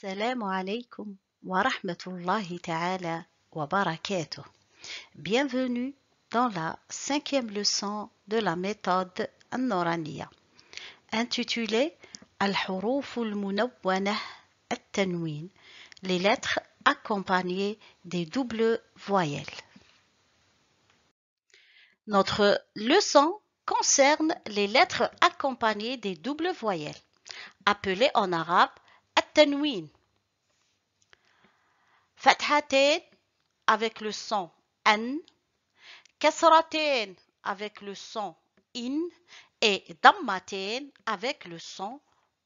Salam alaikum wa rahmatullahi ta'ala wa Bienvenue dans la cinquième leçon de la méthode an intitulée Al-Huruf al-Munawwanah al-Tanwin, les lettres accompagnées des doubles voyelles. Notre leçon concerne les lettres accompagnées des doubles voyelles, appelées en arabe التنوين فتحتين avec le son an كسرتين avec le son in et dammatain avec le son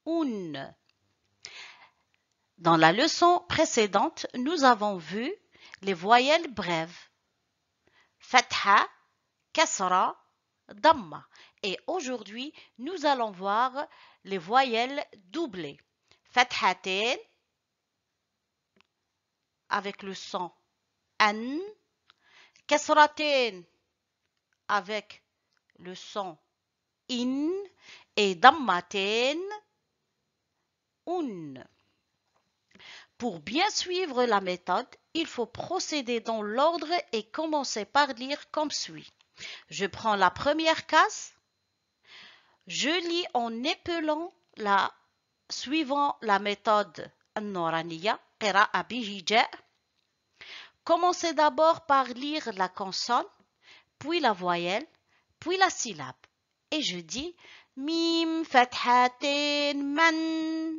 un. Dans la leçon précédente, nous avons vu les voyelles brèves. Fatha, kasra, damma. Et aujourd'hui, nous allons voir les voyelles doublées. Fathatin avec le son an كسرتين avec le son in et dammatin un. Pour bien suivre la méthode, il faut procéder dans l'ordre et commencer par lire comme suit. Je prends la première case, je lis en épelant la suivant la méthode Norania, commencez d'abord par lire la consonne, puis la voyelle, puis la syllabe. Et je dis Mim fathatin man.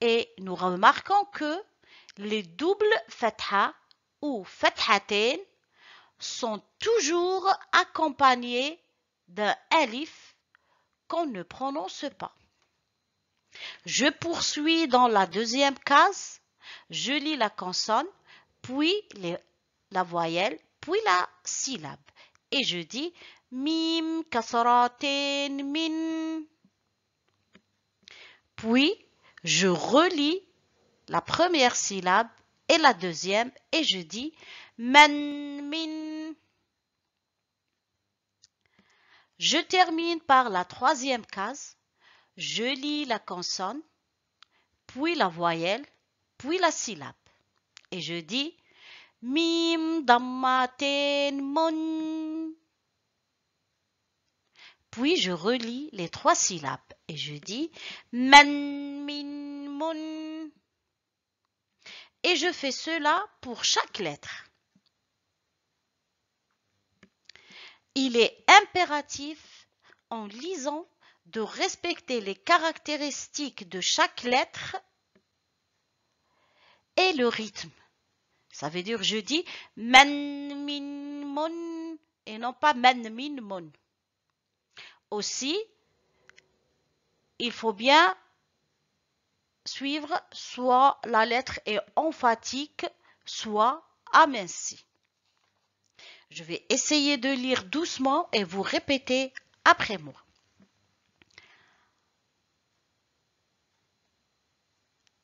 Et nous remarquons que les doubles fatha ou fathatin sont toujours accompagnés d'un alif qu'on ne prononce pas. Je poursuis dans la deuxième case. Je lis la consonne, puis la voyelle, puis la syllabe. Et je dis mim kasaraten min. Puis, je relis la première syllabe et la deuxième et je dis MEN min Je termine par la troisième case. Je lis la consonne, puis la voyelle, puis la syllabe. Et je dis Mim Dammaten Mon. Puis je relis les trois syllabes et je dis Man Min Mon. Et je fais cela pour chaque lettre. Il est impératif, en lisant, de respecter les caractéristiques de chaque lettre et le rythme. Ça veut dire, je dis min, mon et non pas men min, Aussi, il faut bien suivre soit la lettre est emphatique, soit amincie. Je vais essayer de lire doucement et vous répéter après moi.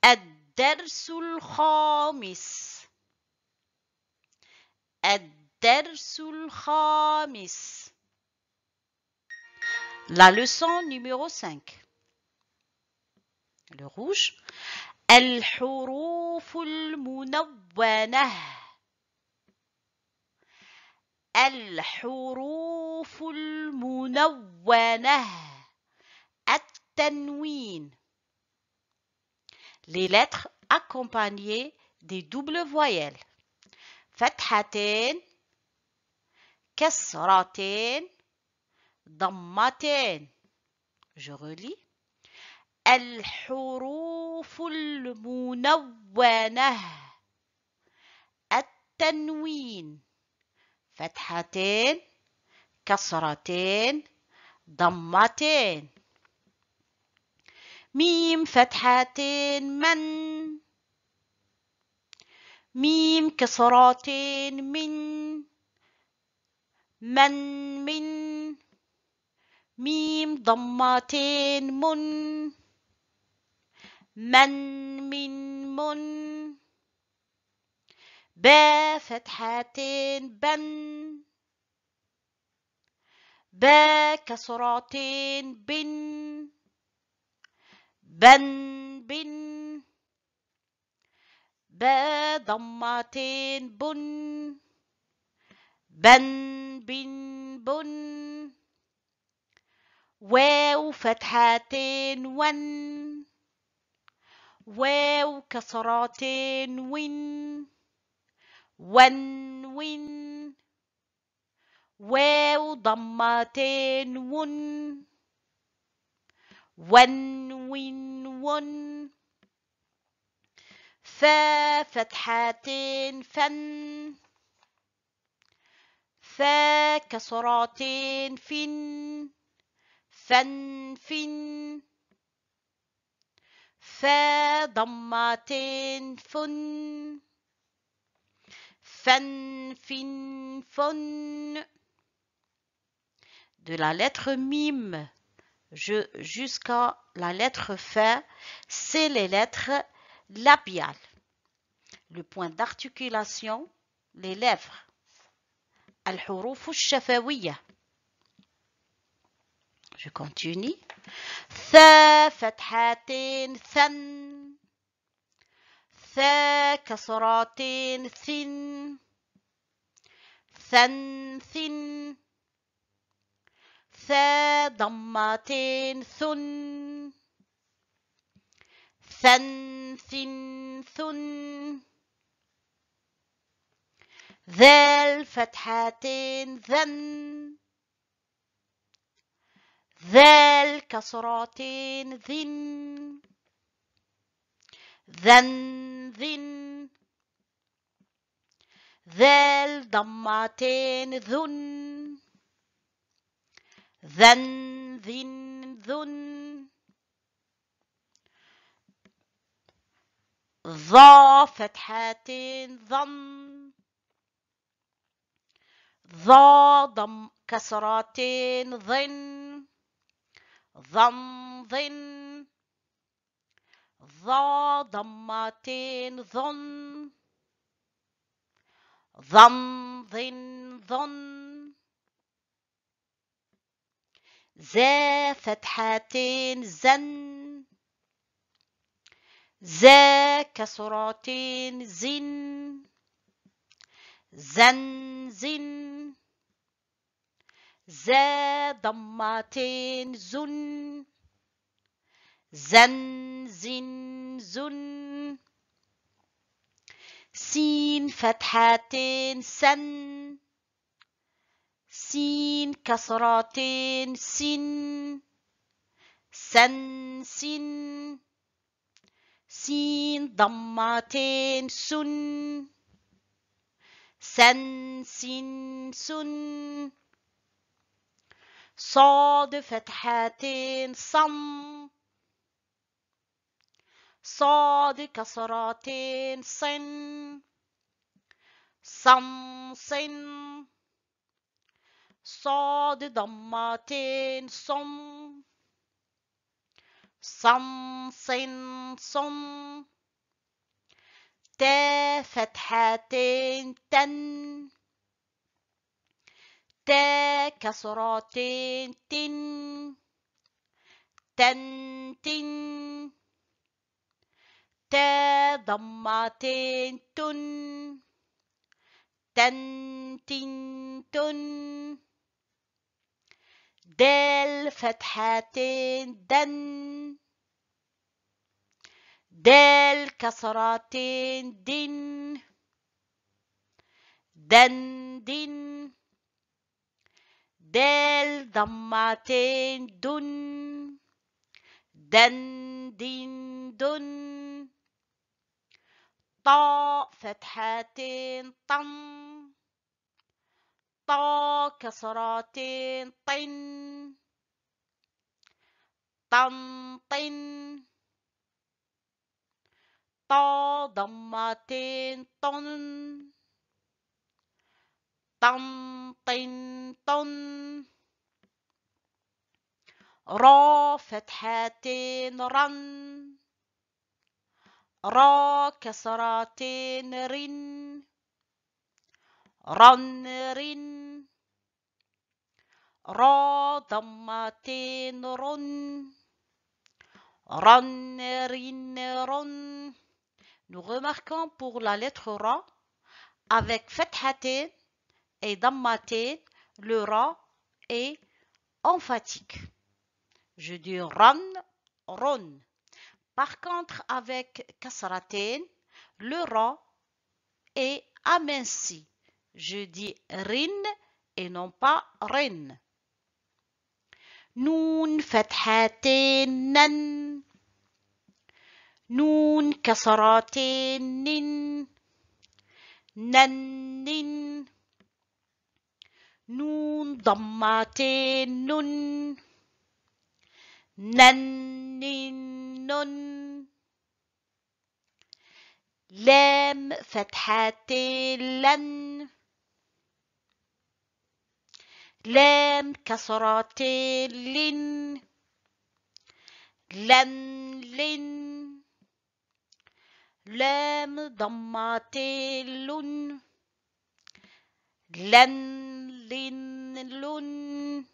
الدرس الخامس الدرس » La leçon numéro 5 Le rouge الحروف Munawana. الحروف المنونة التنوين Les lettres accompagnées des doubles voyelles فتحتين كسرتين ضمتين Je relis الحروف المنونة التنوين فتحتين كسرتين ضمتين ميم فتحتين من ميم كسرتين من من من ميم ضمتين من من من من, من با فتحتين بن با كسراتين بن بن بن با ضمتين بن بن بن بن واو فتحتين ون واو كسراتين ون ون ون واو ضمتين ون ون ون ون فا فتحتين فن فا كسراتين فن فن فن فا ضمتين فن fen, fin, fon. De la lettre mime jusqu'à la lettre FA, c'est les lettres labiales. Le point d'articulation, les lèvres. Je continue. ثا كسراتين ثن ثن ثن ثا ضماتين ثن ثن ثن ثن ذال فتحات ذن ذال كسراتين ذن ذن ذن ذال ضمتين ذن ذن ذن ذن ظا فتحتين ظن ظا ضم كسرتين ظن ظن ظن ظا ضمتين ظن ظن ظن ظن ذا فتحتين زن ذا كسرتين زن زن زن ذا ضمتين زن زن زن زن سين فتحتين سن سين كسرتين سن سن سن سين ضمتين سن سن سن سن صاد فتحتين صم صاد كسرات صن صم صن صاد ضمات صم صم صن صم تا فتحات تن تا كسرات تن تن تن ت ضمتين تن تن تن تن دال فتحتين دن دال كسرتين دن دن دن دال ضمتين دن دن دن دن ط فتحتين طن ط كسرتين طن طن طن ط ضمتين طن طن طن طن را فتحتين رن ra كسرتين رن رن رن را ron Nous remarquons pour la lettre Ra avec fathaté et dammaté, le Ra est emphatique. Je dis ran, ron. Par contre, avec Kasaratin, le ra est aminci. Je dis rin et non pas rin. Nun fathatin Nun kasaratin nannin nun dammatin nun, nun, nun, نن نن لام فتحة لن لام كسرة لن لن لن لام ضمة لن لن لن لن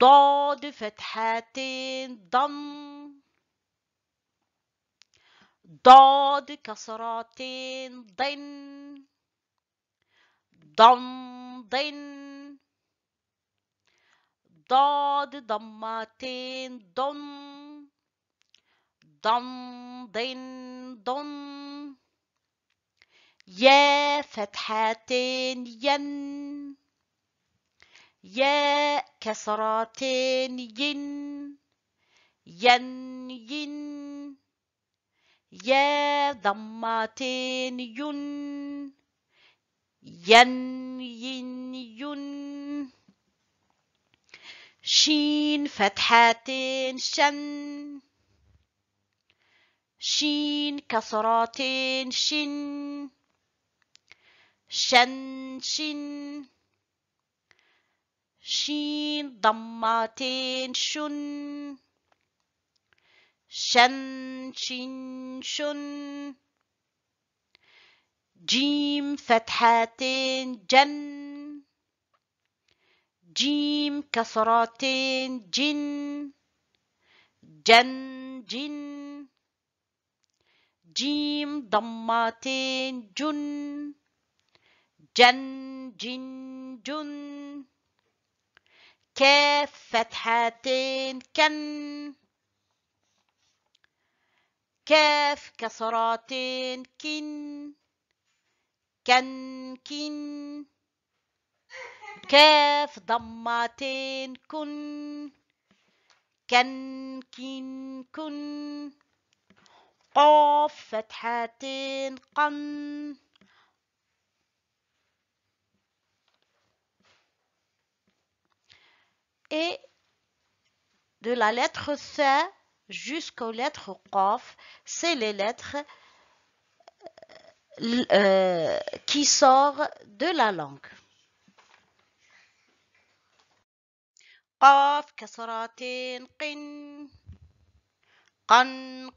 ضاد فتحتين ضم ضاد كسراتين ضن ضم ضن ضاد ضمتين ضن ضم ضن ضن يا فتحتين ين يا كسرتين ين ين ين يا ضمتين ين ين ين ين شين فتحتين شن شين كسرتين شن شن شن شين ضمتين شن شن شين شن جيم فتحتين جن جيم كسرتين جن جن جن جيم ضمتين جن جن جن جن كاف فتحتين كن كاف كسرتين كن كن كن كاف ضمتين كن كن كن كن قاف فتحتين قن et de la lettre C jusqu'aux lettres Qaf, c'est les lettres euh, euh, qui sortent de la langue. Qaf, كسرتين qin, قن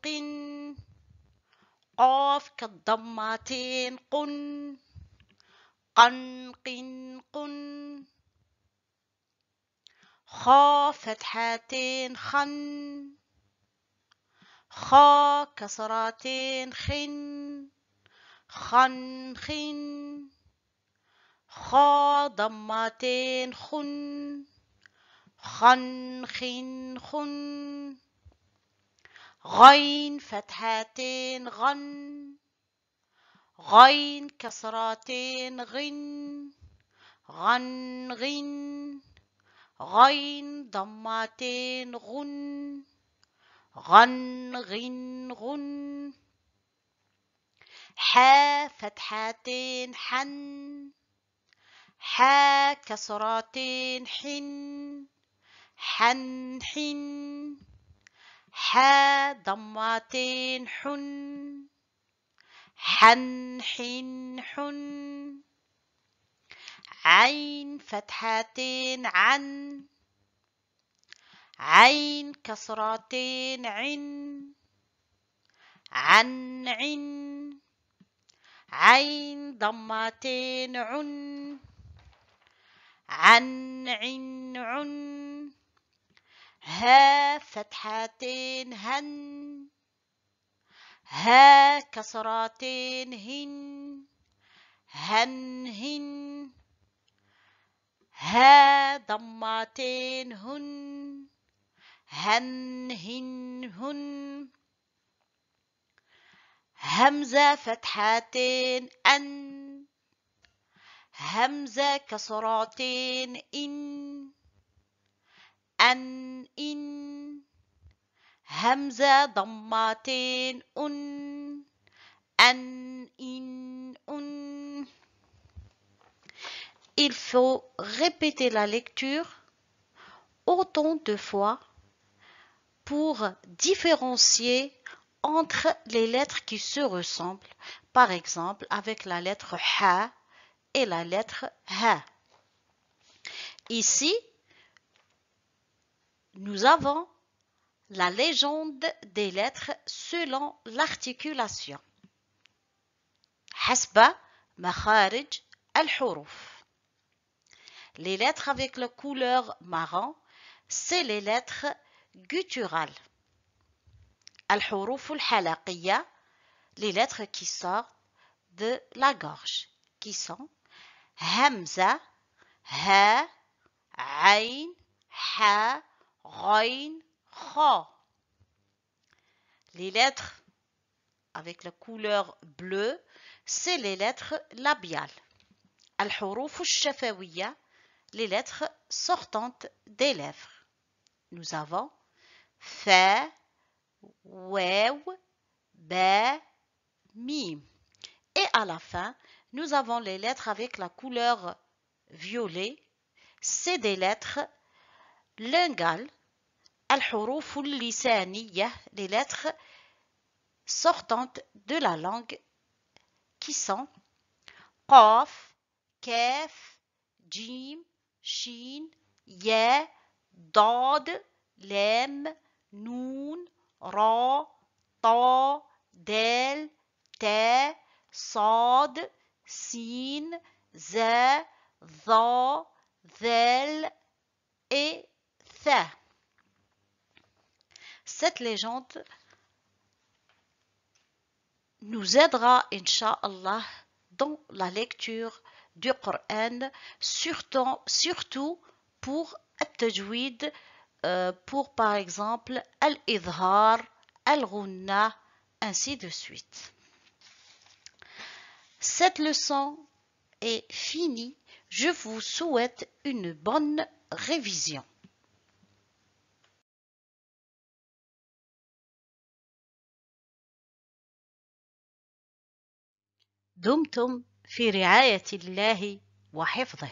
Qaf, قاف كالضمتين قن قن قن qun. خا فتحتين خن خا كسراتين خن خن خن خا ضمتين خن خن خن خن غين فتحتين غن غين كسراتين غن غن غن غين ضمتين غن غن غن غن حا فتحتين حن حا كسرتين حن حن حن حا ضمتين حن حن حن حن عين فتحتين عن عين كسرتين عن عن عن عين ضمتين عن عن عن عن ها فتحتين هن ها كسرتين هن هن هن ها ضمتين هن هن هن هن همزة فتحتين أن همزة كسراتين إن أن إن همزة ضمتين أن أن إن Il faut répéter la lecture autant de fois pour différencier entre les lettres qui se ressemblent, par exemple avec la lettre H et la lettre H. Ici, nous avons la légende des lettres selon l'articulation. حسب مخارج الحروف les lettres avec la couleur marron, c'est les lettres gutturales. al al les lettres qui sortent de la gorge, qui sont Hamza, Ha, Ain, Ha, Les lettres avec la couleur bleue, c'est les lettres labiales. Al-Huruf al les lettres sortantes des lèvres. Nous avons fa, we. BE, MI. Et à la fin, nous avons les lettres avec la couleur violet. C'est des lettres lingales, al les lettres sortantes de la langue qui sont qaf, kef, jim, شين ي Dod لام نون را Ta, del, te, صاد سين ز ذل et Tha. Cette légende nous aidera, inshallah dans la lecture du Coran, surtout, pour le euh, pour par exemple al-idhar, al ainsi de suite. Cette leçon est finie. Je vous souhaite une bonne révision. Dum-tum. في رعاية الله وحفظه